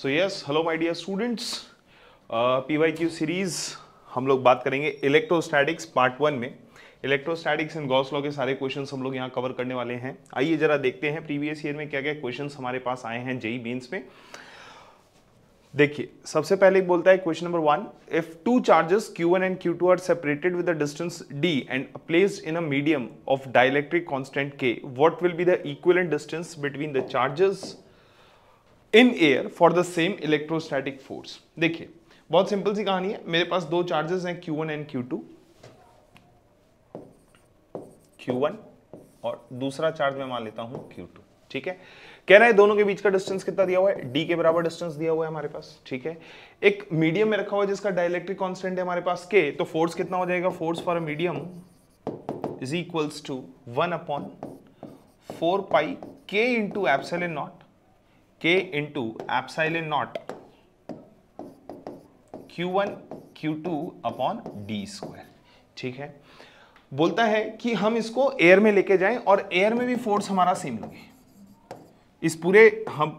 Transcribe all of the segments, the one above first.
So yes hello my dear students PYQ series हम लोग बात करेंगे इलेक्ट्रोस्टैटिक्स पार्ट वन में इलेक्ट्रोस्टैटिक्स एंड गॉस लॉ के सारे क्वेश्चन हम लोग यहाँ कवर करने वाले हैं आइए जरा देखते हैं प्रीवियस ईयर में क्या क्या क्वेश्चन हमारे पास आए हैं जेई मीन्स e में देखिए सबसे पहले बोलता है question number one if two charges Q1 and Q2 are separated with a distance d and placed in a medium of dielectric constant k what will be the equivalent distance between the charges in air for the same electrostatic force देखिए बहुत simple सी कहानी है मेरे पास दो charges हैं Q1 and Q2 Q1 और दूसरा charge मैं मान लेता हूं Q2 ठीक है कह रहा है दोनों के बीच का डिस्टेंस कितना दिया हुआ है डी के बराबर डिस्टेंस दिया हुआ है हमारे पास ठीक है एक मीडियम में रखा हुआ है जिसका डायलेक्ट्रिक कांस्टेंट है हमारे पास के तो फोर्स कितना हो जाएगा force for medium is equals to one upon four pi K into epsilon nought k into epsilon nought Q one Q two upon D square ठीक है बोलता है कि हम इसको एयर में लेके जाएं और एयर में भी फोर्स हमारा सेम लगे इस पूरे हम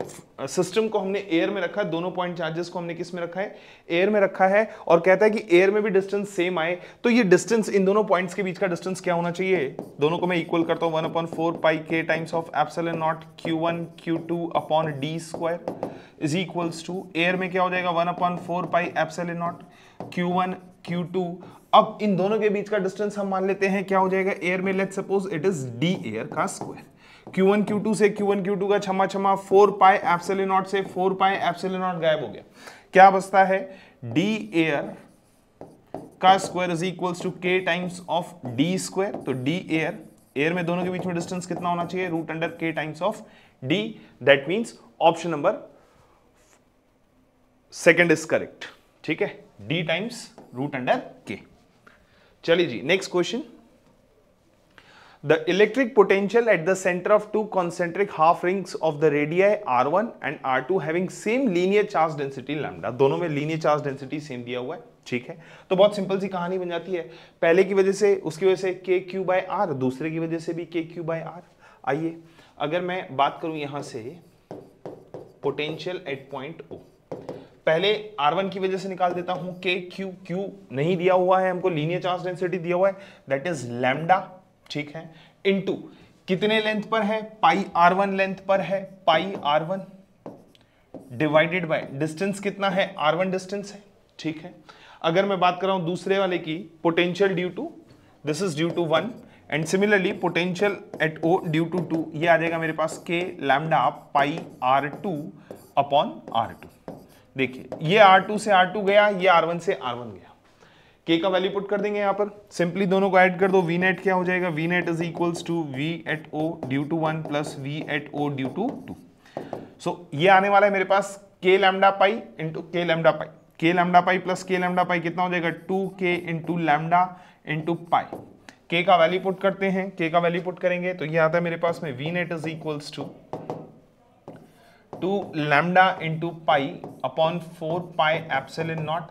सिस्टम को हमने एयर में रखा है दोनों पॉइंट चार्जेस को हमने किस में रखा है एयर में रखा है और कहता है कि एयर में भी डिस्टेंस सेम आए तो ये डिस्टेंस इन दोनों पॉइंट्स के बीच का डिस्टेंस क्या होना चाहिए दोनों को मैं इक्वल करता हूँ one upon four pi K times of epsilon nought Q one Q two upon D square is equals to air में क्या हो जाएगा one upon four pi epsilon nought Q one Q two अब इन दोनों के बीच का डिस्टेंस हम मान लेते हैं क्या हो जाएगा एयर में let suppose it is D air का स्क्वायर Q1 Q2 से Q1 Q2 का क्षमा छमा फोर पाई एप्सिलॉन नॉट से फोर पाई एप्सिलॉन नॉट गायब हो गया क्या बचता है डी एयर का square is equals to K times of D square तो d एयर एयर में दोनों के बीच में डिस्टेंस कितना होना चाहिए root under K times of D that means option number second is correct ठीक है D times root under K चलिए जी next question The electric potential at the center of two concentric half rings of the radii R1 and R2 having same linear charge density lambda. दोनों में linear charge density same दिया हुआ है ठीक है तो बहुत सिंपल सी कहानी बन जाती है पहले की वजह से उसकी वजह से के क्यू बाय आर दूसरे की वजह से भी के क्यू बाय आर आइए अगर मैं बात करूं यहां से पोटेंशियल एट पॉइंट ओ पहले R1 की वजह से निकाल देता हूं के क्यू क्यू नहीं दिया हुआ है हमको लीनियर चार्ज डेंसिटी दिया हुआ है दैट इज लैम्डा ठीक है इनटू कितने लेंथ पर है पाई आर वन लेंथ पर है pi R one divided by distance कितना है आर वन डिस्टेंस है ठीक है अगर मैं बात कर रहा हूं दूसरे वाले की potential due to this is due to one and similarly potential at O due to two ये आ जाएगा मेरे पास K lambda pi R two upon R two देखिए ये आर टू से आर टू गया ये आर वन से आर वन गया के का वैल्यू पुट कर देंगे यहाँ पर सिंपली दोनों को ऐड कर दो वी नेट क्या हो जाएगा V net is equals to V at O due to one plus V at O due to two so ये आने वाला है मेरे पास K lambda pi into K lambda pi K lambda pi plus K lambda pi कितना हो जाएगा to K into lambda into पाई के का वैल्यू पुट करते हैं के का वैल्यू पुट करेंगे तो ये आता है मेरे पास में V net is equals to two lambda into pi upon four pi epsilon nought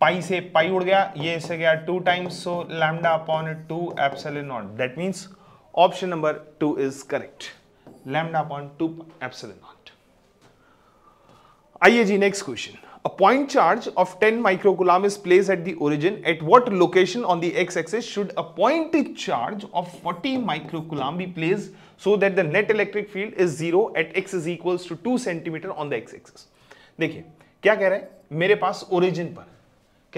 pi से पाई उड़ गया ये इससे गया two times so lambda upon two epsilon nought that means option number two is correct lambda upon two epsilon nought आइए जी next question A point charge of 10 microcoulomb is placed at the origin. At what location on the x-axis should a point charge of 40 microcoulomb be placed so that the net electric field is zero at x is equals to 2 centimeter on the x-axis? देखिए क्या कह रहा है मेरे पास origin पर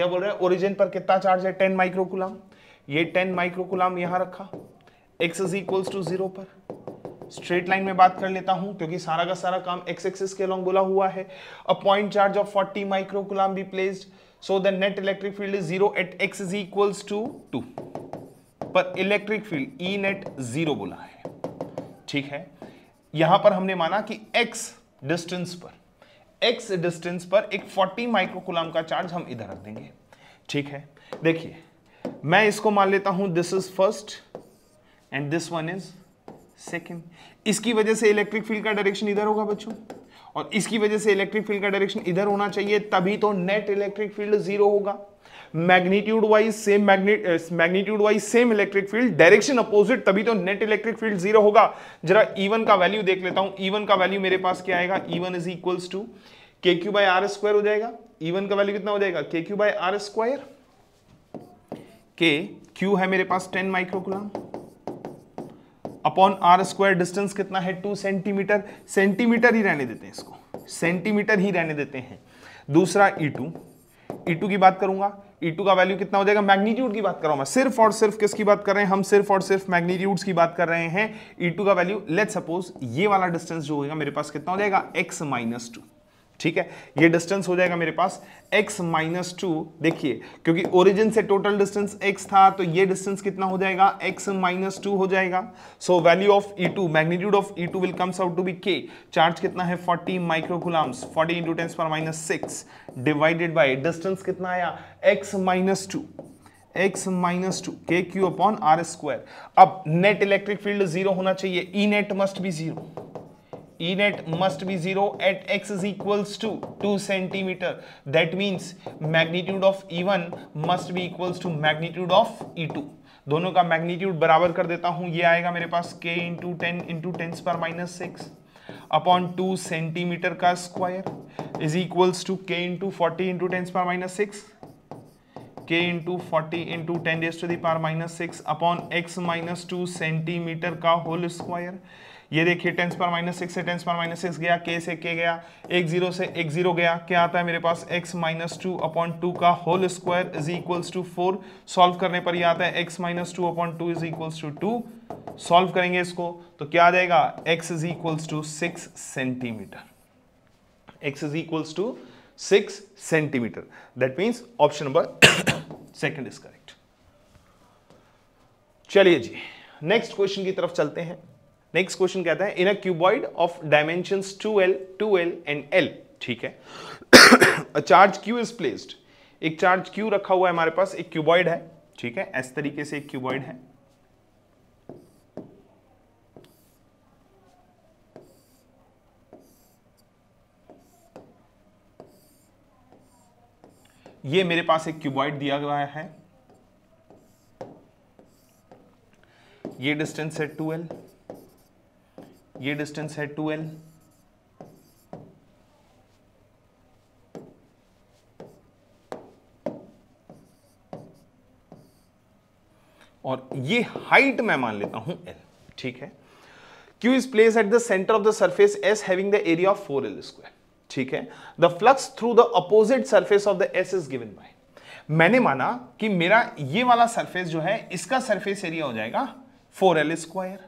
क्या बोल रहे हैं ओरिजिन पर कितना चार्ज है टेन माइक्रोकुलाम ये टेन माइक्रोकुलाम यहां रखा X is equals to zero पर स्ट्रेट लाइन में बात कर लेता हूं क्योंकि सारा का सारा काम एक्स एक्सिस के लॉन्ग बोला हुआ है a point charge of 40 microcoulomb be placed so the net electric field is zero at X is equals to two पर electric field E net zero बोला है ठीक है यहां पर हमने माना कि एक्स डिस्टेंस पर एक्स डिस्टेंस पर एक 40 माइक्रोकुलाम का चार्ज हम इधर रख देंगे ठीक है देखिए मैं इसको मान लेता हूं this is first and this one is second इसकी वजह से इलेक्ट्रिक फील्ड का डायरेक्शन इधर होगा बच्चों और इसकी वजह से इलेक्ट्रिक फील्ड का डायरेक्शन इधर होना चाहिए तभी तो नेट इलेक्ट्रिक फील्ड जीरो होगा magnitude wise same magnitude wise same electric field direction opposite तभी तो नेट इलेक्ट्रिक फील्ड जीरो होगा जरा ईवन का वैल्यू देख लेता हूं ईवन का वैल्यू मेरे पास क्या आएगा E one is equals to K Q by R square हो जाएगा ईवन का वैल्यू कितना हो जाएगा K Q by R square K Q है मेरे पास ten microcoulomb upon R square distance कितना है टू सेंटीमीटर सेंटीमीटर ही रहने देते हैं इसको सेंटीमीटर ही रहने देते हैं दूसरा ई टू ई टू की बात करूंगा E2 टू का वैल्यू कितना हो जाएगा मैग्नीट्यूड की बात कर रहा हूं मैं सिर्फ और सिर्फ किसकी बात कर रहे हैं हम सिर्फ और सिर्फ मैग्नीट्यूड्स की बात कर रहे हैं E2 का वैल्यू लेट सपोज ये वाला डिस्टेंस जो होगा मेरे पास कितना हो जाएगा एक्स माइनस टू ठीक है ये डिस्टेंस हो जाएगा मेरे पास x माइनस टू देखिए क्योंकि ओरिजिन से टोटल डिस्टेंस x था तो ये डिस्टेंस कितना हो जाएगा x माइनस टू हो जाएगा so value of E two magnitude of E two will comes out to be K charge कितना है 40 माइक्रोकुलाम्स 40 इंटू टेंस पर minus six divided by distance कितना आया x minus two X minus two K Q upon R square अब net electric field zero होना चाहिए E net must be zero E net must be 0 at x is equals to 2 centimeter. That means magnitude of E1 must be equals to magnitude of E2. दोनों का magnitude बराबर कर देता हूं ये आएगा मेरे पास k into ten into ten power minus six upon two centimetre का square is equals to K into forty into ten power minus six K into forty into ten raise to the power minus six upon X minus two centimetre का whole square ये देखिए tens पर minus six से tens पर minus six गया K से के गया एक जीरो से एक जीरो गया क्या आता है मेरे पास X minus two upon two का whole square is equals to four solve करने पर यह आता है X minus two upon two is equals to two solve करेंगे इसको तो क्या आ जाएगा X is equals to six centimetre X is equals to six centimetre that means option number second is correct चलिए जी नेक्स्ट क्वेश्चन की तरफ चलते हैं नेक्स्ट क्वेश्चन कहता है in a cuboid of dimension two L two L and L ठीक है a charge Q is placed एक चार्ज क्यू रखा हुआ है हमारे पास एक क्यूबॉइड है ठीक है इस तरीके से एक क्यूबॉइड है ये मेरे पास एक क्यूबॉइड दिया गया है ये डिस्टेंस है टू एल ये डिस्टेंस है टू एल और ये हाइट मैं मान लेता हूं एल ठीक है Q is place at the centre of the surface S having area of four 4L square ठीक है the flux through the opposite surface of the S is given by मैंने माना कि मेरा ये वाला सरफेस जो है इसका सरफेस एरिया हो जाएगा 4L स्क्वायर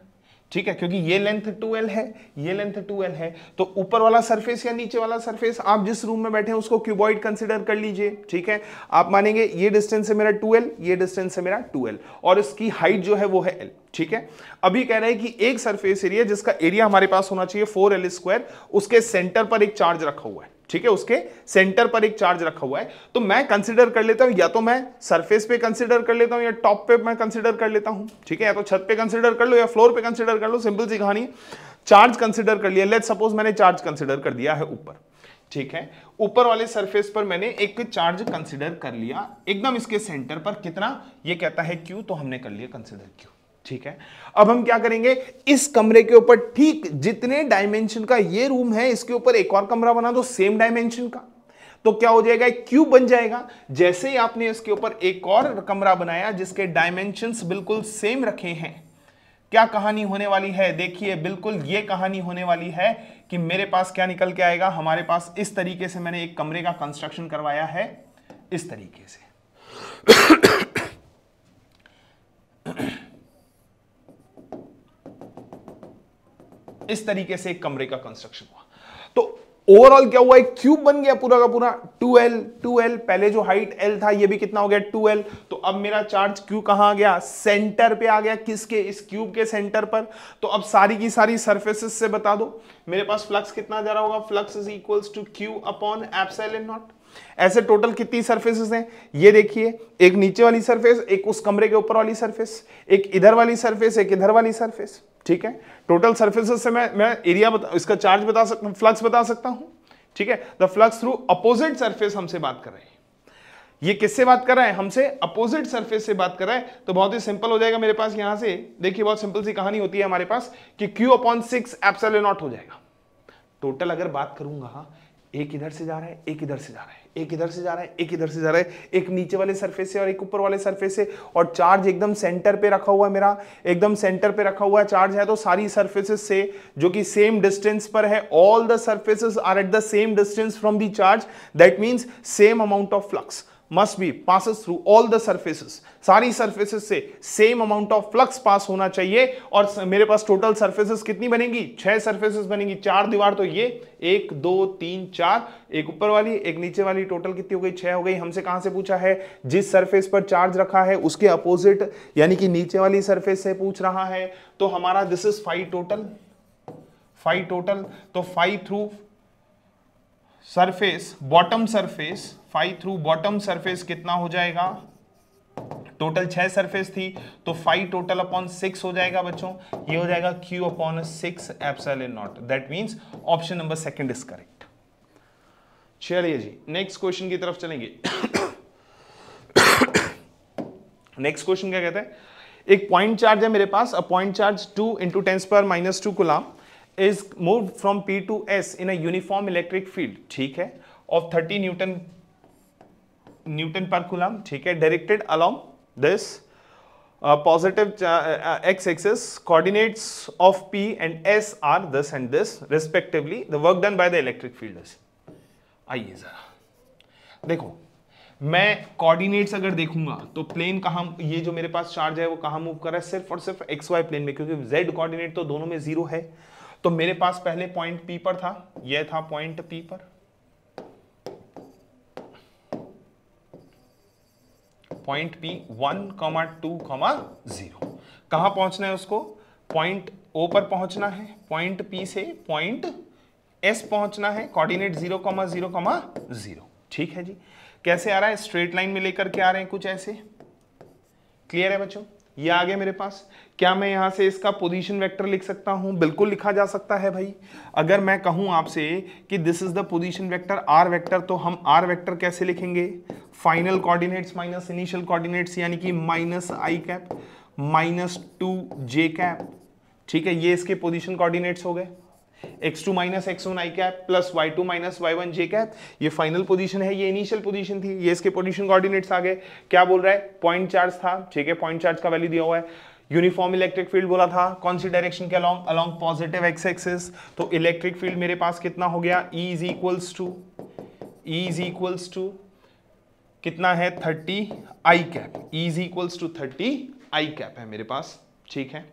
ठीक है क्योंकि ये लेंथ 2l है ये लेंथ 2l है तो ऊपर वाला सरफेस या नीचे वाला सरफेस आप जिस रूम में बैठे हैं उसको क्यूबॉइड कंसिडर कर लीजिए ठीक है आप मानेंगे ये डिस्टेंस है मेरा 2l ये डिस्टेंस है मेरा 2l और इसकी हाइट जो है वो है l ठीक है अभी कह रहे हैं कि एक सरफेस एरिया जिसका एरिया हमारे पास होना चाहिए फोर एल स्क्वायर उसके सेंटर पर एक चार्ज रखा हुआ है ठीक है उसके सेंटर पर एक चार्ज रखा हुआ है तो मैं कंसिडर कर लेता हूं या तो मैं सरफेस पे कंसिडर कर लेता हूं या टॉप पे मैं कंसिडर कर लेता हूं ठीक है या तो छत पे कंसिडर कर लो या फ्लोर पे कंसिडर कर लो सिंपल सी कहानी चार्ज कंसिडर कर लिया लेट सपोज मैंने चार्ज कंसिडर कर दिया है ऊपर ठीक है ऊपर वाले सरफेस पर मैंने एक चार्ज कंसिडर कर लिया एकदम इसके सेंटर पर कितना यह कहता है क्यू तो हमने कर लिया कंसिडर क्यू ठीक है अब हम क्या करेंगे इस कमरे के ऊपर ठीक जितने डायमेंशन का ये रूम है इसके ऊपर एक और कमरा बना दो सेम डायमेंशन का तो क्या हो जाएगा क्यूब बन जाएगा जैसे ही आपने इसके ऊपर एक और कमरा बनाया जिसके डायमेंशन बिल्कुल सेम रखे हैं क्या कहानी होने वाली है देखिए बिल्कुल ये कहानी होने वाली है कि मेरे पास क्या निकल के आएगा हमारे पास इस तरीके से मैंने एक कमरे का कंस्ट्रक्शन करवाया है इस तरीके से इस तरीके से एक कमरे का कंस्ट्रक्शन हुआ तो ओवरऑल क्या हुआ एक क्यूब बन गया पूरा का पूरा 2l 2l पहले जो हाइट l था ये भी कितना हो गया 2l तो अब मेरा चार्ज q कहाँ आ गया सेंटर पे आ गया किसके इस क्यूब के सेंटर पर तो अब सारी की सारी सरफेसेस से बता दो मेरे पास फ्लक्स कितना जा रहा होगा flux is equals to q upon epsilon nought ऐसे टोटल कितनी सरफेसेस हैं ये देखिए एक नीचे वाली सर्फेस एक उस कमरे के ऊपर वाली सर्फेस एक इधर वाली सर्फेस एक इधर वाली सर्फेस ठीक है टोटल सरफेसेस से मैं मैं एरिया बता इसका चार्ज बता सकता हूँ फ्लक्स बता सकता हूँ ठीक है the flux through opposite surface हमसे बात कर रहे हैं ये किससे बात कर रहा है हमसे अपोजिट सरफेस से बात कर रहा है तो बहुत ही सिंपल हो जाएगा मेरे पास यहां से देखिए बहुत सिंपल सी कहानी होती है हमारे पास कि q upon six epsilon nought हो जाएगा टोटल अगर बात करूंगा हाँ, एक इधर से जा रहा है एक इधर से जा रहा है एक इधर से जा रहा है एक इधर से जा रहा है एक नीचे वाले सरफेस से और एक ऊपर वाले सरफेस से और चार्ज एकदम सेंटर पे रखा हुआ है मेरा एकदम सेंटर पे रखा हुआ है चार्ज है तो सारी सर्फेसेस से जो कि सेम डिस्टेंस पर है all the surfaces are at the same distance from the charge that means same amount of flux must be passes through all the surfaces सारी सर्फेसिस से same amount of flux pass होना चाहिए और मेरे पास total surfaces कितनी बनेगी छह surfaces बनेगी चार दीवार तो ये एक दो तीन चार एक ऊपर वाली एक नीचे वाली टोटल कितनी हो गई छह हो गई हमसे कहां से पूछा है जिस सरफेस पर चार्ज रखा है उसके अपोजिट यानी कि नीचे वाली सरफेस से पूछ रहा है तो हमारा this is five total five total तो five through surface bottom surface five through bottom surface कितना हो जाएगा टोटल छह सरफेस थी तो फाइव टोटल अपॉन सिक्स हो जाएगा बच्चों ये हो जाएगा Q upon six epsilon naught that means option number second is correct चलिए जी नेक्स्ट क्वेश्चन की तरफ चलेंगे नेक्स्ट क्वेश्चन क्या कहते हैं एक पॉइंट चार्ज है मेरे पास a point charge two into tens पर minus two coulomb is move from P to S in a uniform electric field ठीक है, of 30 newton newton per coulomb ठीक है directed along this positive x axis coordinates of P and S are this and this respectively the work done by the electric field is आइए जरा देखो मैं coordinates अगर देखूंगा तो प्लेन कहां ये जो मेरे पास चार्ज है वो कहां मूव कर रहा है सिर्फ और सिर्फ एक्स वाई प्लेन में क्योंकि जेड कोऑर्डिनेट तो दोनों में जीरो है तो मेरे पास पहले पॉइंट पी पर था यह था पॉइंट पी पर point P one comma two comma zero कहाँ पहुँचना है उसको पॉइंट ओ पर पहुँचना है पॉइंट पी से पॉइंट एस पहुँचना है coordinate zero comma zero comma zero ठीक है जी कैसे आ रहा है स्ट्रेट लाइन में लेकर के आ रहे हैं कुछ ऐसे क्लियर है बच्चों ये आ गया मेरे पास क्या मैं यहां से इसका पोजीशन वेक्टर लिख सकता हूं बिल्कुल लिखा जा सकता है भाई अगर मैं कहूं आपसे कि this is the position vector R vector तो हम आर वेक्टर कैसे लिखेंगे final coordinates minus initial coordinates यानी कि minus I cap minus two J cap ठीक है ये इसके पोजिशन कॉर्डिनेट्स हो गए x two minus x one I cap plus y two minus y one J cap ये फाइनल पोजीशन है ये इनिशियल पोजीशन थी ये इसके पोजीशन कोऑर्डिनेट्स आ गए क्या बोल रहा है पॉइंट चार्ज था ठीक है पॉइंट चार्ज का वैल्यू दिया हुआ है यूनिफॉर्म इलेक्ट्रिक फील्ड बोला था कौन सी डायरेक्शन के along along positive x axis तो इलेक्ट्रिक फील्ड मेरे पास कितना हो गया E is equals to E is equals to कितना है thirty I cap E is equals to thirty I cap है मेरे पास ठीक है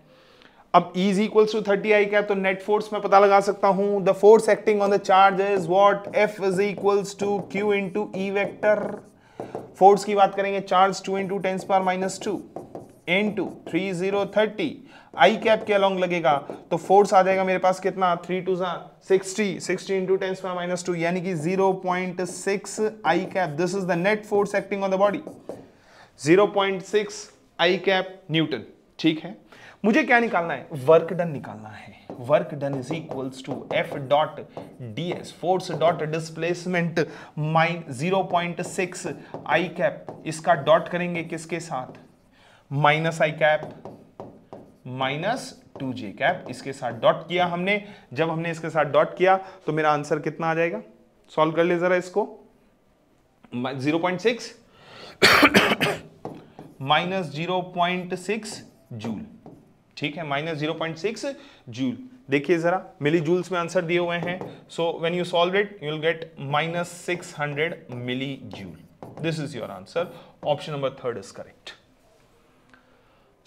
अब E is equals to thirty I cap तो नेट फोर्स में पता लगा सकता हूं the force acting on the charge is what F is equals to Q into E vector force की बात करेंगे charge two into tens power minus two and two three zero thirty I cap के along लगेगा तो force आ जाएगा मेरे पास कितना थ्री टू सा sixty sixty into ten square minus two यानी कि zero point six I cap this is the net force acting on the body zero point six I cap newton ठीक है मुझे क्या निकालना है वर्क डन निकालना है work done is equals to F dot D S force dot displacement माइन zero point six I cap इसका डॉट करेंगे किसके साथ minus I cap minus two J cap इसके साथ डॉट किया हमने जब हमने इसके साथ डॉट किया तो मेरा आंसर कितना आ जाएगा सॉल्व कर ले जरा इसको zero point six minus zero point six joule ठीक है minus zero point six joule देखिए जरा मिली जूल्स में आंसर दिए हुए हैं so when you solve it you will get minus six hundred milli joule this is your answer option number third is correct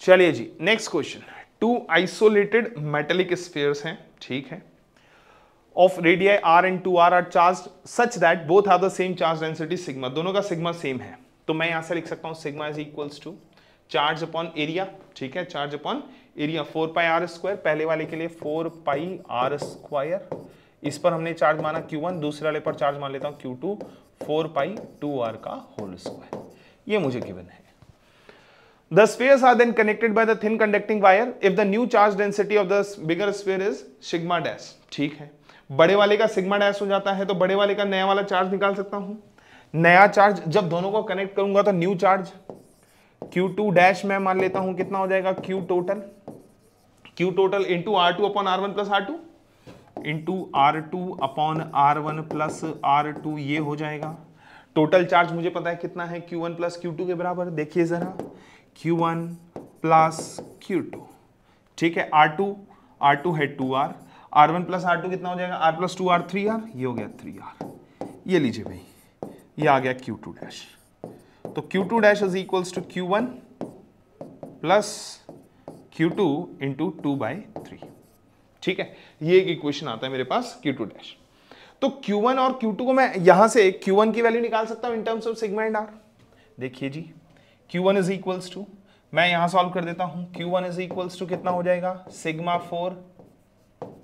चलिए जी next question two isolated metallic spheres हैं ठीक है of radii R and two R are charged such that both are the same charge density sigma दोनों का sigma same है तो मैं यहां से लिख सकता हूं sigma is equals to charge upon area ठीक है charge upon area four pi R square पहले वाले के लिए फोर पाई आर स्क्वायर इस पर हमने चार्ज माना क्यू वन दूसरे वाले पर चार्ज मान लेता हूँ Q two four pi two R का होल स्क्वायर ये मुझे गिवन है The spheres are then connected by the thin conducting wire if the new charge density of the bigger sphere is sigma dash. ठीक है बड़े वाले का sigma dash हो जाता है तो बड़े वाले का नया वाला चार्ज निकाल सकता हूं नया चार्ज जब दोनों को कनेक्ट करूंगा तो न्यू चार्ज Q2 डैश मैं मान लेता हूं कितना हो जाएगा Q total Q total into R two upon R one plus R two into R two upon R one plus R two ये हो जाएगा टोटल चार्ज मुझे पता है कितना है Q1 one plus Q to के बराबर देखिए जरा Q1 one plus Q to ठीक है R2 R2 है 2R R1 प्लस आर कितना हो जाएगा R plus two R three R ये हो गया थ्री आर ये लीजिए भाई ये आ गया Q2 टू डैश तो Q2 two dash is equals to Q one plus Q two into two by three ठीक है ये एक इक्वेशन आता है मेरे पास Q2 टू डैश तो Q1 और Q2 को मैं यहां से Q1 की वैल्यू निकाल सकता हूं in terms of sigma and R देखिए जी Q1 one is equals to मैं यहां सॉल्व कर देता हूं Q1 one is equals to कितना हो जाएगा sigma four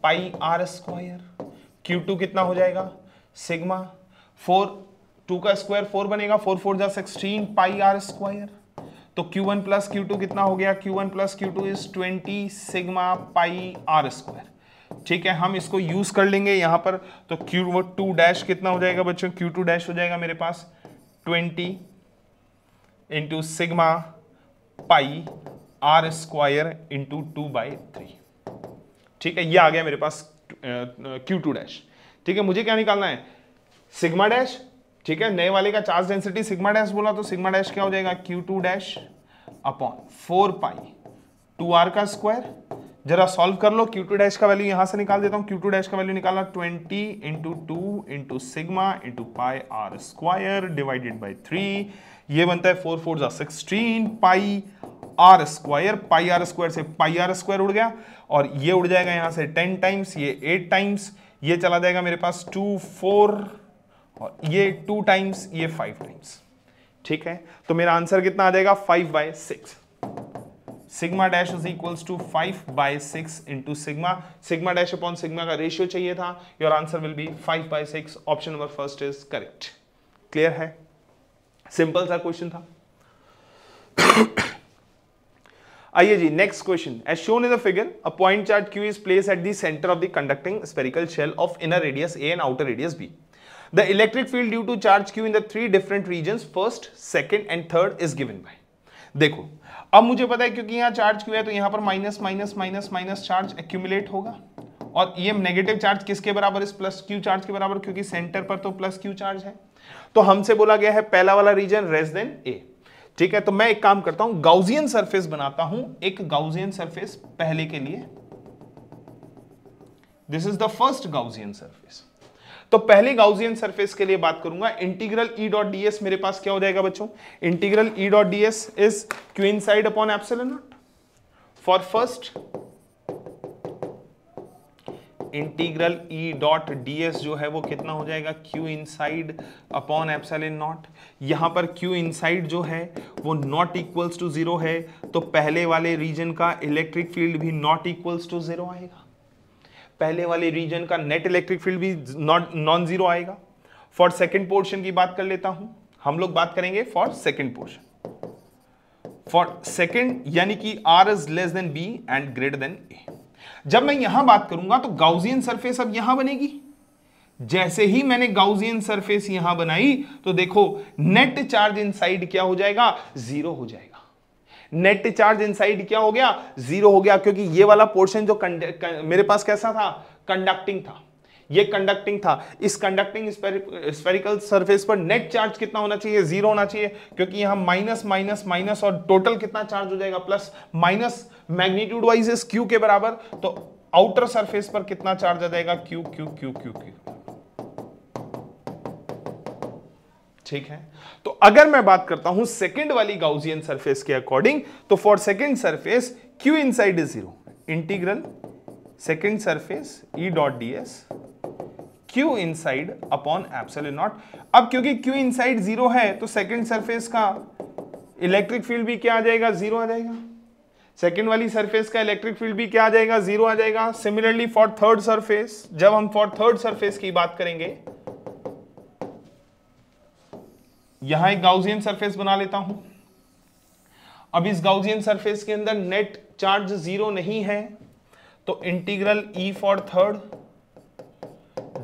pi R square Q2 कितना हो जाएगा सिग्मा फोर टू का स्क्वायर फोर बनेगा फोर फोर जा सिक्सटीन पाई आर स्क्वायर तो Q1 वन प्लस क्यू कितना हो गया Q1 one plus Q two is twenty sigma pi R square ठीक है हम इसको यूज कर लेंगे यहां पर तो Q2 डैश कितना हो जाएगा बच्चों Q2 डैश हो जाएगा मेरे पास into sigma pi R square into two by three ठीक है ये आ गया मेरे पास क्यू टू डैश ठीक है मुझे क्या निकालना है सिग्मा डैश ठीक है नए वाले का चार्ज डेंसिटी सिग्मा डैश बोला तो सिग्मा डैश क्या हो जाएगा Q two dash upon four pi two R का स्क्वायर जरा सॉल्व कर लो क्यू टू डैश का वैल्यू यहां से निकाल देता हूं क्यू टू डैश का वैल्यू निकाला twenty into two into sigma into pi R square divided by three ये बनता है फोर फोर जा sixteen pi R square pi R square से पाई आर स्क्वायर उड़ गया और ये उड़ जाएगा यहाँ से टेन टाइम्स ये एट टाइम्स ये चला जाएगा मेरे पास टू फोर और ये टू टाइम्स ये फाइव टाइम्स ठीक है तो मेरा आंसर कितना आ जाएगा five by six sigma dash is equals to five by six into sigma sigma dash upon sigma का रेशियो चाहिए था your answer will be five by six option number first is correct clear है simple सा question था आइए जी next question as shown in the figure a point charge Q is place at the centre of the conducting spherical shell of inner radius A and outer radius B the electric field due to charge Q in the three different region first second and third is given by देखो अब मुझे पता है क्योंकि यहाँ charge Q है तो यहां पर minus minus minus minus charge accumulate होगा और ये नेगेटिव चार्ज किसके बराबर इस प्लस क्यू चार्ज के बराबर क्योंकि सेंटर पर तो प्लस क्यू चार्ज है तो हमसे बोला गया है पहला वाला रीजन रेस देन ए ठीक है तो मैं एक काम करता हूं गाउजियन सरफेस बनाता हूं एक गाउजियन सरफेस पहले के लिए this is the first Gaussian surface तो पहले गाउजियन सरफेस के लिए बात करूंगा integral E dot D S मेरे पास क्या हो जाएगा बच्चों integral E dot D S is Q in side upon epsilon for first integral E dot D जो है वो कितना हो जाएगा Q inside upon in naught यहाँ पर क्यू इनसाइड जो है वो नॉट इक्वल्स टू ज़ीरो है तो पहले वाले रीजन का इलेक्ट्रिक फील्ड भी नॉट इक्वल्स टू ज़ीरो आएगा पहले वाले रीजन का नेट इलेक्ट्रिक फील्ड भी नॉट नॉन ज़ीरो आएगा फॉर सेकेंड पोर्शन की बात कर लेता हूँ हम लोग बात करेंगे for second portion for second यानी कि R is less than B and greater than A जब मैं यहां बात करूंगा तो गाउजियन सरफेस अब यहां बनेगी जैसे ही मैंने गाउजियन सरफेस यहां बनाई तो देखो नेट चार्ज इन क्या हो जाएगा जीरो हो जाएगा नेट चार्ज इनसाइड क्या हो गया जीरो हो गया क्योंकि ये वाला पोर्शन जो कंड मेरे पास कैसा था कंडक्टिंग था ये कंडक्टिंग था इस कंडक्टिंग स्पेरिकल सरफेस पर नेट चार्ज कितना होना चाहिए जीरो होना चाहिए क्योंकि यहां माइनस माइनस माइनस और टोटल कितना चार्ज हो जाएगा प्लस माइनस मैग्नीट्यूड वाइज इस क्यू के बराबर तो आउटर सरफेस पर कितना चार्ज आ जाएगा Q Q Q Q Q ठीक है तो अगर मैं बात करता हूं सेकेंड वाली गाउसियन सरफेस के अकॉर्डिंग तो for second surface Q inside is zero integral second surface E dot D S Q inside upon epsilon naught अब क्योंकि क्यू इनसाइड जीरो है तो सेकंड सरफेस का इलेक्ट्रिक फील्ड भी क्या आ जाएगा जीरो आ जाएगा सेकेंड वाली सरफेस का इलेक्ट्रिक फील्ड भी क्या आ जाएगा जीरो आ जाएगा सिमिलरली फॉर थर्ड सरफेस जब हम फॉर थर्ड सरफेस की बात करेंगे यहां एक गाउजियन सरफेस बना लेता हूं अब इस गाउजियन सरफेस के अंदर नेट चार्ज जीरो नहीं है तो integral E for third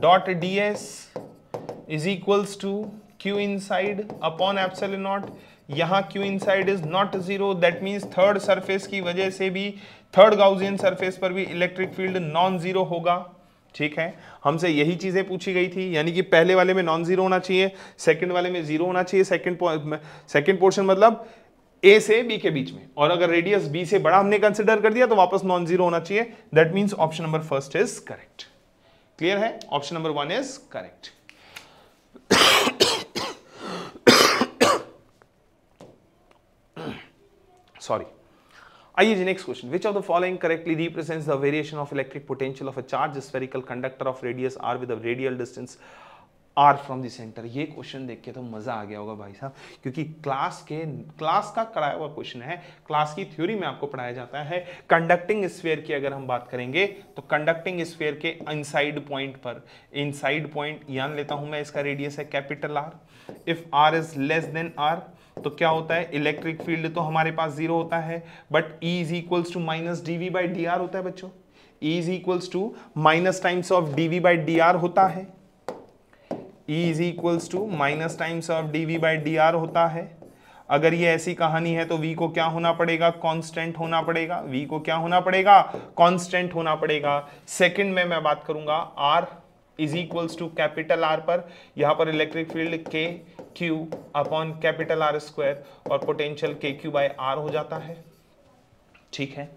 is equals to Q in side upon upon epsilon naught यहाँ inside is not zero that means third surface की वजह से भी थर्ड गाउजियन सरफेस पर भी इलेक्ट्रिक फील्ड नॉन जीरो होगा ठीक है हमसे यही चीज़ें पूछी गई थी यानी कि पहले वाले में नॉन जीरो होना चाहिए सेकंड वाले में जीरो होना चाहिए सेकंड सेकंड पोर्शन मतलब ए से बी के बीच में और अगर रेडियस बी से बड़ा हमने कंसिडर कर दिया तो वापस नॉन जीरो होना चाहिए that means option number first is correct clear है option number one is correct sorry आइए जी next question which of the following correctly represents the variation of electric potential of a charged spherical conductor of radius R with radial distance R from the centre ये question देख के तो मज़ा आ गया होगा भाई साहब क्योंकि क्लास के क्लास का कराया हुआ क्वेश्चन है क्लास की थ्योरी में आपको पढ़ाया जाता है कंडक्टिंग स्फेयर की अगर हम बात करेंगे तो कंडक्टिंग स्फेयर के इनसाइड पॉइंट पर इनसाइड पॉइंट यान लेता हूं मैं इसका रेडियस है capital R if R is less than R तो क्या होता है इलेक्ट्रिक फील्ड तो हमारे पास जीरो होता है but E is equals to minus D V by D R होता है बच्चों E is equals to minus times of D V by D R होता है E is equals to minus times of D V by D R होता है अगर ये ऐसी कहानी है तो v को क्या होना पड़ेगा कांस्टेंट होना पड़ेगा v को क्या होना पड़ेगा कांस्टेंट होना पड़ेगा सेकंड में मैं बात करूंगा r is equals to capital R पर यहाँ पर electric field K Q upon capital R square और potential K Q by R हो जाता है ठीक है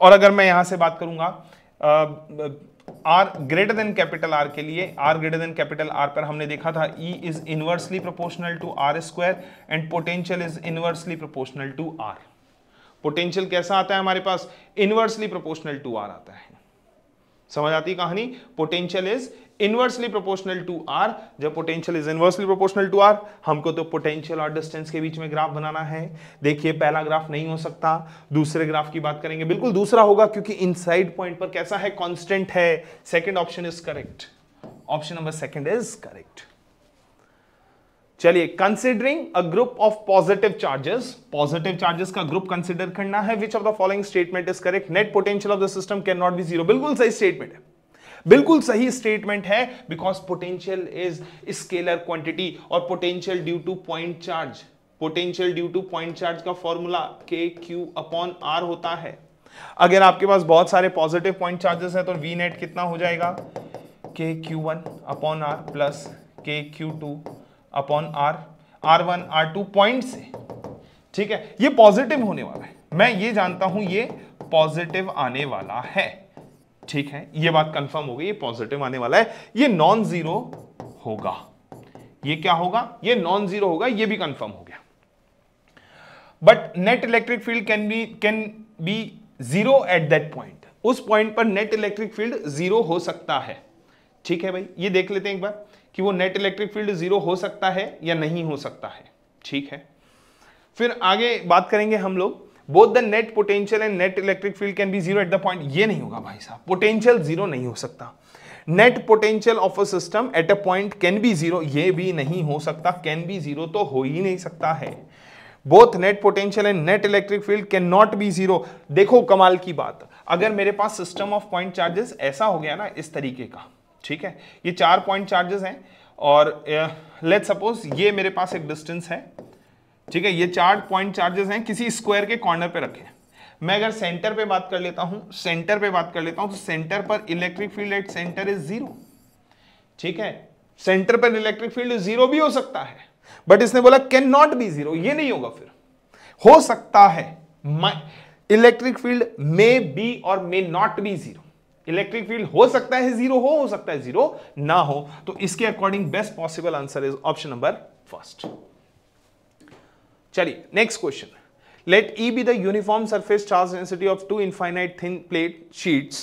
और अगर मैं यहां से बात करूंगा R greater than capital R के लिए R greater than capital R पर हमने देखा था E is inversely proportional to R square and potential is inversely proportional to R potential कैसा आता है हमारे पास इनवर्सली प्रोपोर्शनल टू आर आता है समझ आती कहानी potential is inversely proportional to R जब potential is inversely proportional to R हमको तो पोटेंशियल और डिस्टेंस के बीच में ग्राफ बनाना है देखिए पहला ग्राफ नहीं हो सकता दूसरे ग्राफ की बात करेंगे बिल्कुल दूसरा होगा क्योंकि इनसाइड पॉइंट पर कैसा है कॉन्स्टेंट है second option is correct option number second is correct चलिए considering a group of positive charges positive charges का ग्रुप कंसिडर करना है which of the following statement is correct net potential of the system can not be zero बिल्कुल सही statement है बिल्कुल सही statement है because potential is scalar quantity और potential due to point charge potential due to point charge का formula K Q upon R होता है अगर आपके पास बहुत सारे पॉजिटिव पॉइंट चार्जेस हैं तो वी नेट कितना हो जाएगा K Q one upon R plus K Q two upon R R one R two point से ठीक है ये पॉजिटिव होने वाला है मैं ये जानता हूं ये पॉजिटिव आने वाला है ठीक है ये बात कंफर्म हो गई ये पॉजिटिव आने वाला है ये नॉन जीरो होगा ये क्या होगा ये नॉन जीरो होगा ये भी कंफर्म हो गया but net electric field can be can be zero at that point उस पॉइंट पर नेट इलेक्ट्रिक फील्ड जीरो हो सकता है ठीक है भाई ये देख लेते हैं एक बार कि वो नेट इलेक्ट्रिक फील्ड जीरो हो सकता है या नहीं हो सकता है ठीक है फिर आगे बात करेंगे हम लोग both the net potential and net electric field can be zero at the point ये नहीं होगा भाई साहब पोटेंशियल जीरो नहीं हो सकता net potential of a system at a point can be zero ये भी नहीं हो सकता कैन बी जीरो तो हो ही नहीं सकता है both net potential and net electric field can not be zero देखो कमाल की बात अगर मेरे पास सिस्टम ऑफ पॉइंट चार्जेस ऐसा हो गया ना इस तरीके का ठीक है ये चार पॉइंट चार्जेस हैं और लेट uh, सपोज ये मेरे पास एक डिस्टेंस है ठीक है ये चार पॉइंट चार्जेस हैं किसी स्क्वायर के कॉर्नर पे रखे मैं अगर सेंटर पे बात कर लेता हूं सेंटर पे बात कर लेता हूं तो सेंटर पर electric field at centre is zero ठीक है सेंटर पर इलेक्ट्रिक फील्ड जीरो भी हो सकता है बट इसने बोला कैन नॉट बी जीरो ये नहीं होगा फिर हो सकता है इलेक्ट्रिक फील्ड मे बी और may not be zero electric field हो सकता है जीरो हो हो सकता है जीरो ना हो तो इसके according best possible answer is option number first चलिए next question let E be the uniform surface charge density of two infinite thin plate sheets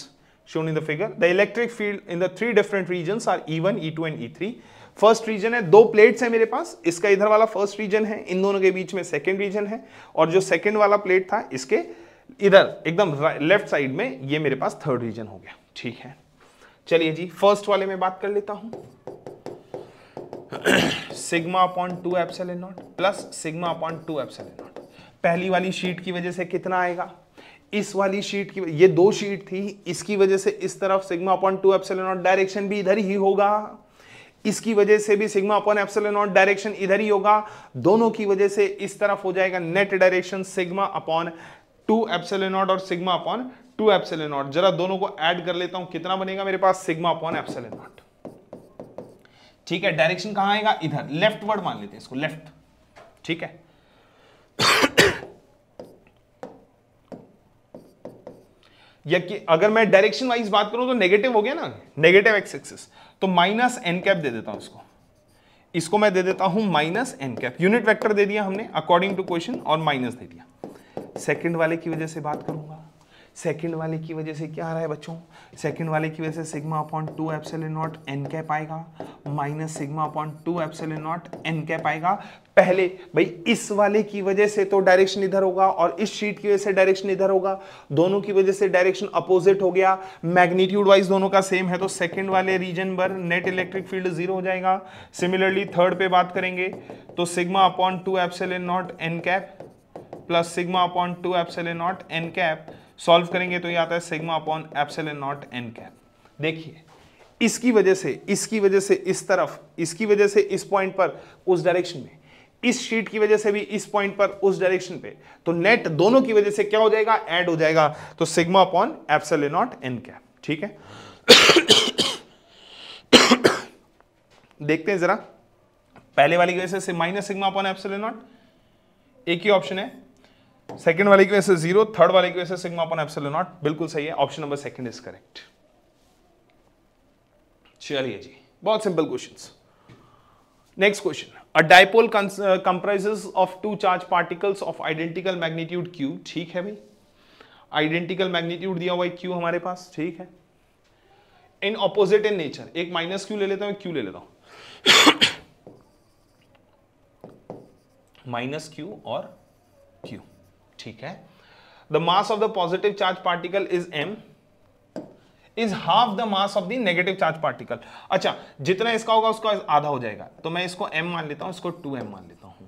shown in the figure the electric field in the three different region are E one E two and E three first region है दो plates है मेरे पास इसका इधर वाला first region है इन दोनों के बीच में सेकेंड रीजन है और जो सेकेंड वाला प्लेट था इसके इधर एकदम लेफ्ट साइड में ये मेरे पास थर्ड रीजन हो गया ठीक है चलिए जी फर्स्ट वाले में बात कर लेता हूं sigma upon two epsilon naught plus sigma upon two epsilon naught पहली वाली शीट की वजह से कितना आएगा इस वाली शीट की ये दो शीट थी इसकी वजह से इस तरफ sigma upon two epsilon naught direction भी इधर ही होगा इसकी वजह से भी sigma upon epsilon naught direction इधर ही होगा दोनों की वजह से इस तरफ हो जाएगा net direction sigma upon two epsilon naught और sigma upon two epsilon naught जरा दोनों को ऐड कर लेता हूं कितना बनेगा मेरे पास सिग्मा अपॉन एप्सलन नॉट ठीक है डायरेक्शन कहां आएगा इधर लेफ्ट वर्ड मान लेते हैं इसको लेफ्ट ठीक है या कि अगर मैं डायरेक्शन वाइज बात करूं तो नेगेटिव हो गया ना नेगेटिव एक्स एक्सिस तो माइनस एन कैप दे देता हूं इसको इसको मैं दे देता हूं minus N cap unit vector दे दिया हमने अकॉर्डिंग टू क्वेश्चन और माइनस दे दिया सेकंड वाले की वजह से बात करूंगा सेकंड वाले की वजह से क्या आ रहा है बच्चों सेकंड वाले की वजह से sigma upon two epsilon naught N cap आएगा minus sigma upon two epsilon naught N cap आएगा पहले भाई इस वाले की वजह से तो डायरेक्शन इधर होगा और इस शीट की वजह से डायरेक्शन इधर होगा दोनों की वजह से डायरेक्शन अपोजिट हो गया मैग्नीट्यूड वाइज दोनों का सेम है तो सेकंड वाले रीजन पर नेट इलेक्ट्रिक फील्ड जीरो हो जाएगा सिमिलरली थर्ड पे बात करेंगे तो sigma upon two epsilon naught N cap plus sigma upon two epsilon naught N cap solve करेंगे तो ये आता है sigma upon N naught N cap देखिए इसकी वजह से इसकी वजह से इस तरफ इसकी वजह से इस पॉइंट पर उस डायरेक्शन में इस शीट की वजह से भी इस पॉइंट पर उस डायरेक्शन पे तो नेट दोनों की वजह से क्या हो जाएगा ऐड हो जाएगा तो sigma upon epsilon naught N cap ठीक है देखते हैं जरा पहले वाली की वजह से minus sigma upon epsilon naught एक ही ऑप्शन है सेकंड वाले की वजह से जीरो थर्ड वाले की वजह से सिग्मा अपॉन एप्सिलॉन नॉट बिल्कुल सही है option number second is correct चलिए जी बहुत simple question next question a dipole comprises of two charge particles of identical magnitude Q ठीक है भाई आइडेंटिकल मैग्नीट्यूड दिया हुआ है क्यू हमारे पास ठीक है इन ऑपोजिट इन नेचर एक माइनस क्यू ले लेता हूं क्यू ले लेता हूं माइनस क्यू और क्यू ठीक है the mass of the positive charge particle is M is half the mass of the negative charge particle अच्छा जितना इसका होगा उसका आधा हो जाएगा तो मैं इसको एम मान लेता हूं इसको टू एम मान लेता हूं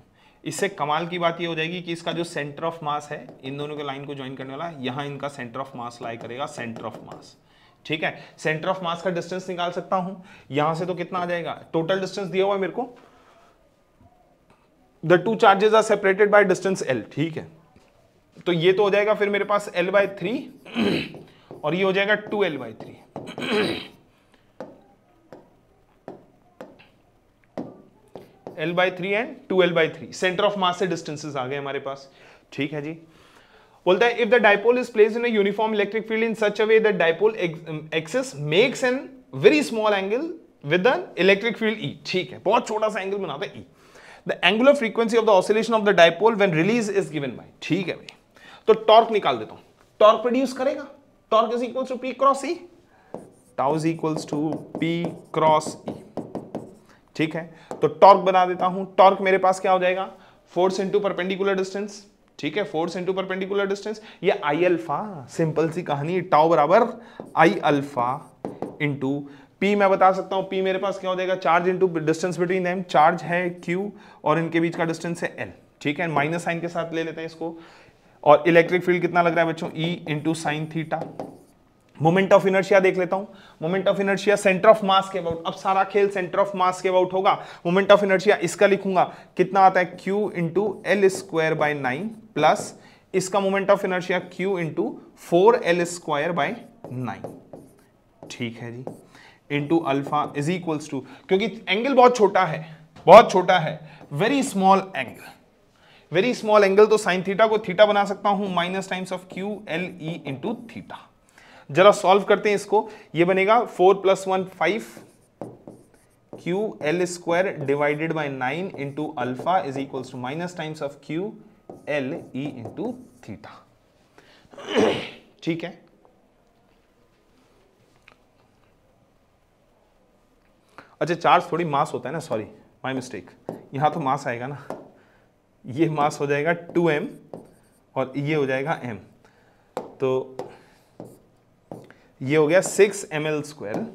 इससे कमाल की बात ये हो जाएगी कि इसका जो सेंटर ऑफ मास है इन दोनों के लाइन को ज्वाइन करने वाला यहां इनका सेंटर ऑफ मास लाई करेगा सेंटर ऑफ मास ठीक है सेंटर ऑफ मास का डिस्टेंस निकाल सकता हूं यहां से तो कितना आ जाएगा टोटल डिस्टेंस दिया हुआ है मेरे को the two charges are separated by distance L ठीक है तो ये तो हो जाएगा फिर मेरे पास एल बाय थ्री और ये हो जाएगा two L by three L by three and two L by three centre of mass से डिस्टेंसेस आ गए हमारे पास ठीक है जी बोलता है if the dipole is place in a uniform electric field in such a way the dipole axis makes an very small angle with an electric field E ठीक है बहुत छोटा सा एंगल बनाता है E the angular frequency of the oscillation of the dipole when release is given by ठीक है भाई तो टॉर्क निकाल देता हूं टॉर्क प्रोड्यूस करेगा torque is equal to P cross E tau is equals to P cross E ठीक है तो टॉर्क बना देता हूं टॉर्क मेरे पास क्या हो जाएगा फोर्स इंटू परपेंडिकुलर डिस्टेंस ठीक है फोर्स इंटू परपेंडिकुलर डिस्टेंस ये आई अल्फा सिंपल सी कहानी टाउ बराबर आई अल्फा इंटू पी मैं बता सकता हूं पी मेरे पास क्या हो जाएगा charge into distance between M charge है क्यू और इनके बीच का डिस्टेंस है एल ठीक है माइनस साइन के साथ ले लेते हैं इसको और इलेक्ट्रिक फील्ड कितना लग रहा है बच्चों E into sine theta moment of inertia देख लेता हूं moment of inertia centre of mass के अबाउट अब सारा खेल सेंटर ऑफ मास के अबाउट होगा मोमेंट ऑफ इनर्शिया इसका लिखूंगा कितना आता है Q into L square by nine plus इसका moment of inertia Q into four L square by nine ठीक है जी into alpha is equals to क्योंकि एंगल बहुत छोटा है बहुत छोटा है very small angle very small angle तो साइन थीटा को थीटा बना सकता हूं minus times of Q L E into theta जरा सॉल्व करते हैं इसको ये बनेगा four plus one five Q L square divided by nine into alpha is equal to minus times of Q L E into theta ठीक है अच्छा charge थोड़ी मास होता है ना सॉरी माय मिस्टेक यहां तो मास आएगा ना ये मास हो जाएगा टू एम और ये हो जाएगा एम तो ये हो गया six M L square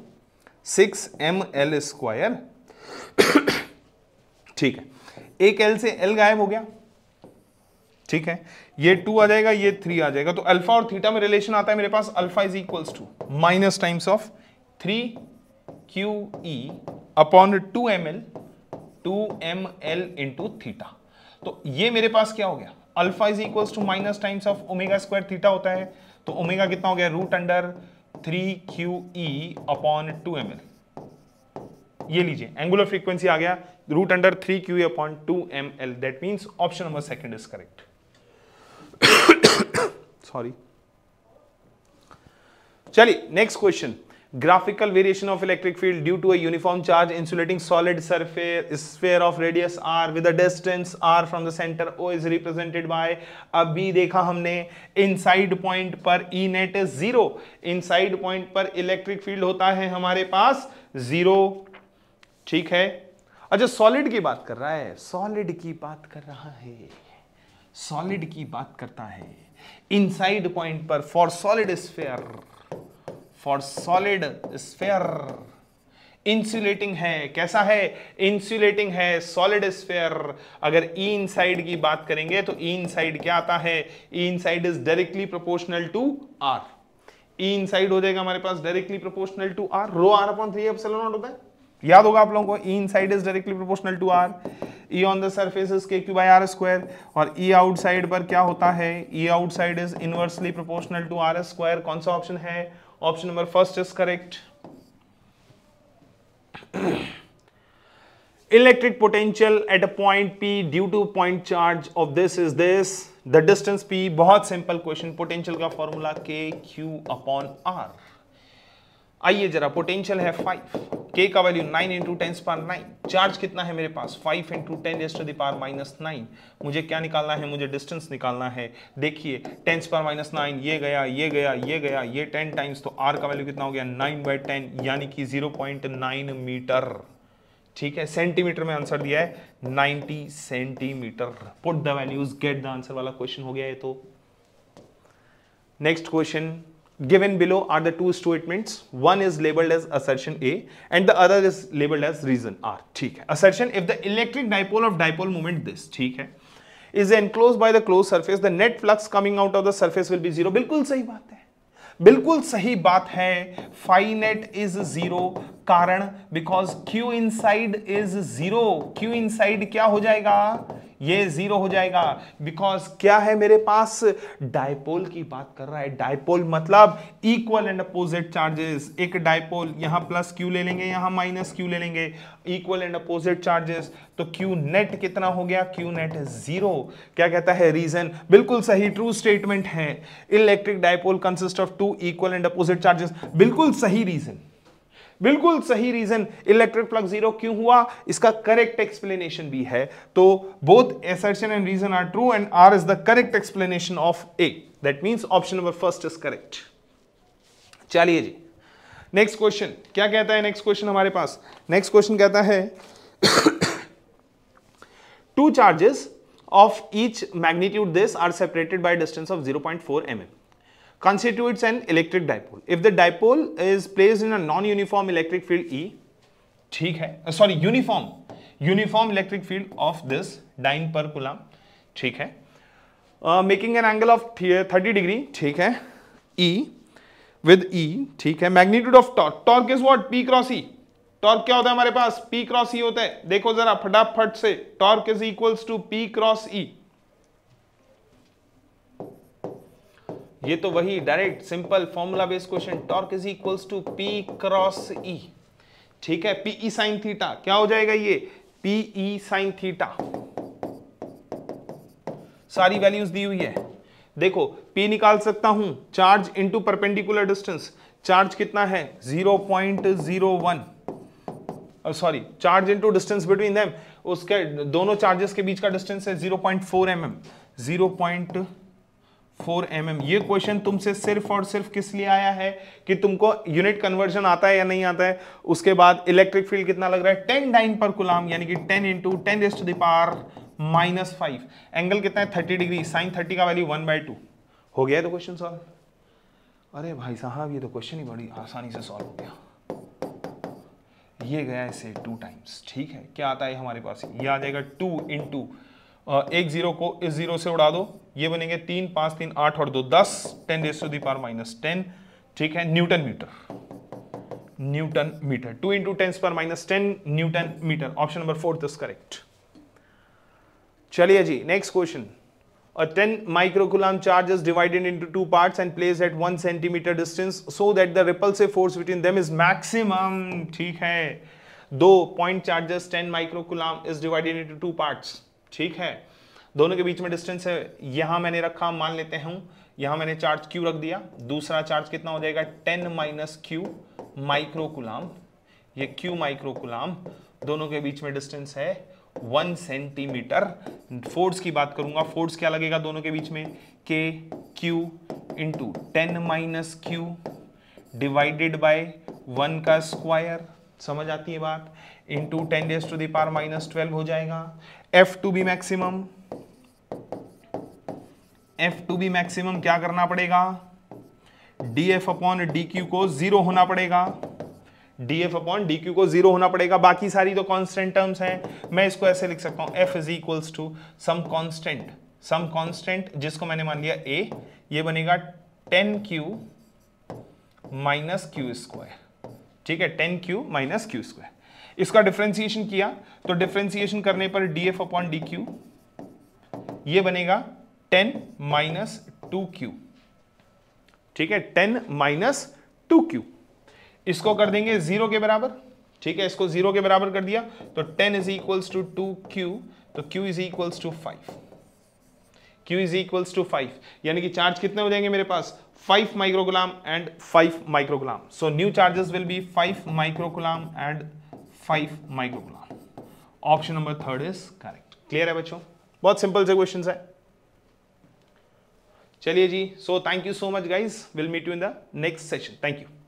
six M L square ठीक है एक एल से एल गायब हो गया ठीक है ये टू आ जाएगा ये थ्री आ जाएगा तो अल्फा और थीटा में रिलेशन आता है मेरे पास alpha is equals to minus times of three Q E upon two M L two M L into theta तो ये मेरे पास क्या हो गया alpha is equals to minus times of omega square theta होता है तो ओमेगा कितना हो गया root under three Q E upon two M L ये लीजिए एंगुलर फ्रीक्वेंसी आ गया root under three Q E upon two M L that means option number second is correct sorry चलिए next question graphical variation of electric field due to a form charge insulating solid surface sphere of radius R with distance R from the centre O is represented by अभी देखा हमने inside point पर E net is zero inside point पर electric field होता है हमारे पास zero ठीक है अच्छा सॉलिड की बात कर रहा है सॉलिड की बात कर रहा है सॉलिड की बात करता है इन साइड पॉइंट पर for solid sphere for solid sphere insulating है कैसा है इंसुलेटिंग है सॉलिड स्फेयर अगर ई e साइड की बात करेंगे तो ई e साइड क्या आता है E side is directly proportional to R E side हो जाएगा हमारे पास directly proportional to R rho R upon three epsilon naught होता है याद होगा आप लोगों को E side is directly proportional to R E on the surface is K Q by R square और ई e आउटसाइड पर क्या होता है E outside is inversely proportional to R square कौन सा ऑप्शन है option number first is correct electric potential at a point P due to point charge of this is this the distance P बहुत simple question potential का formula K Q upon R आइए जरा potential है five K का value nine into ten power nine charge कितना है मेरे पास five into ten raise to the power minus nine मुझे क्या निकालना है मुझे डिस्टेंस निकालना है देखिए टेन पार माइनस नाइन ये गया ये गया ये गया ये टेन टाइम्स तो आर का वैल्यू कितना हो गया नाइन बाई टेन यानी कि जीरो पॉइंट नाइन मीटर ठीक है सेंटीमीटर में आंसर दिया है ninety centimetre put the values get the answer वाला क्वेश्चन हो गया है तो next question given below are the two statements. One is labeled as assertion A and the other is labeled as reason R. theek hai Assertion if the electric dipole of dipole moment this. theek hai Is enclosed by the closed surface. The net flux coming out of the surface will be zero. bilkul sahi baat hai bilkul sahi baat hai phi net is zero कारण because Q inside is zero Q inside क्या हो जाएगा ये zero हो जाएगा because क्या है मेरे पास डायपोल की बात कर रहा है डायपोल मतलब इक्वल एंड अपोजिट चार्जेस एक डायपोल यहां प्लस क्यू ले लेंगे यहां माइनस क्यू ले लेंगे इक्वल एंड अपोजिट चार्जेस तो क्यू नेट कितना हो गया क्यू नेट जीरो क्या कहता है रीजन बिल्कुल सही ट्रू स्टेटमेंट है electric dipole consist of two equal and opposite charges बिल्कुल सही रीजन बिल्कुल सही रीजन इलेक्ट्रिक प्लग जीरो क्यों हुआ इसका करेक्ट एक्सप्लेनेशन भी है तो both assertion and reason are true and R is the correct explanation of A that means option number first is correct चलिए जी नेक्स्ट क्वेश्चन क्या कहता है नेक्स्ट क्वेश्चन हमारे पास नेक्स्ट क्वेश्चन कहता है two charges of each magnitude this are separated by distance of zero point M constitutes an electric dipole. If the dipole is placed in a non-uniform electric field E, ठीक है sorry uniform uniform electric field of this dyne per coulomb ठीक है making an angle of 30 degree, ठीक है E with E, ठीक है magnitude of torque, torque is what P cross E. Torque क्या होता है हमारे पास पी क्रॉस ई होता है देखो जरा फटाफट से torque is equals to P cross E ये तो वही direct simple formula based question torque is equals to P cross E ठीक है पीई साइन थीटा क्या हो जाएगा ये पीई साइन थीटा सारी वैल्यूज दी हुई है देखो P निकाल सकता हूं charge into perpendicular distance charge कितना है 0.01 sorry charge into distance between them उसके दोनों चार्जेस के बीच का डिस्टेंस है 0.4 point mm, four M M ये क्वेश्चन तुमसे सिर्फ और सिर्फ किस लिए आया है कि तुमको यूनिट कन्वर्जन आता है या नहीं आता है उसके बाद इलेक्ट्रिक फील्ड कितना लग रहा है टेन डाइन पर कुलाम यानी कि ten into ten to the power minus five angle कितना है थर्टी डिग्री साइन थर्टी का वैल्यू वन बाई टू हो गया तो क्वेश्चन सॉल्व अरे भाई साहब ये तो क्वेश्चन ही बड़ी आसानी से सॉल्व हो गया ये गया इसे टू टाइम्स ठीक है क्या आता है हमारे पास ये आ जाएगा टू इंटू एक जीरो को इस जीरो से उड़ा दो ये बनेंगे तीन पांच तीन आठ और दो दस ten raise to the power minus ten ठीक है newton metre newton metre two into ten power minus ten newton metre option number fourth is correct चलिए जी next question A 10 microcoulomb charge is divided into two parts and placed at 1 centimeter distance so that the repulsive force between them is maximum. ठीक है दो point charges 10 microcoulomb is divided into two parts ठीक है दोनों के बीच में distance है यहां मैंने रखा मान लेते हैं यहां मैंने चार्ज क्यू रख दिया दूसरा चार्ज कितना हो जाएगा टेन माइनस क्यू माइक्रोकुलाम ये क्यू माइक्रोकुलाम दोनों के बीच में डिस्टेंस है वन सेंटीमीटर फोर्स की बात करूंगा फोर्स क्या लगेगा दोनों के बीच में K Q into ten minus Q divided by one का स्क्वायर समझ आती है बात into ten raise to the power minus twelve हो जाएगा F to be maximum F to be maximum क्या करना पड़ेगा D F upon D Q को जीरो होना पड़ेगा D F upon D Q को जीरो होना पड़ेगा बाकी सारी तो कॉन्स्टेंट टर्म्स हैं मैं इसको ऐसे लिख सकता हूं F is equals to some constant some constant जिसको मैंने मान लिया ए ये बनेगा ten Q minus Q square ठीक है ten Q minus Q square इसका डिफ्रेंसिएशन किया तो डिफ्रेंसिएशन करने पर D F upon D Q ये बनेगा टेन माइनस टू क्यू ठीक है टेन माइनस टू क्यू इसको कर देंगे जीरो के बराबर ठीक है इसको जीरो के बराबर कर दिया तो ten is equals to two Q तो Q is equals to five Q is equals to five यानी कि चार्ज कितने हो जाएंगे मेरे पास five microgram and five microgram so new charges will be five microgram and five microgram option number third is correct clear है बच्चों बहुत सिंपल से क्वेश्चन है चलिए जी so thank you so much guys will meet you in the next session thank you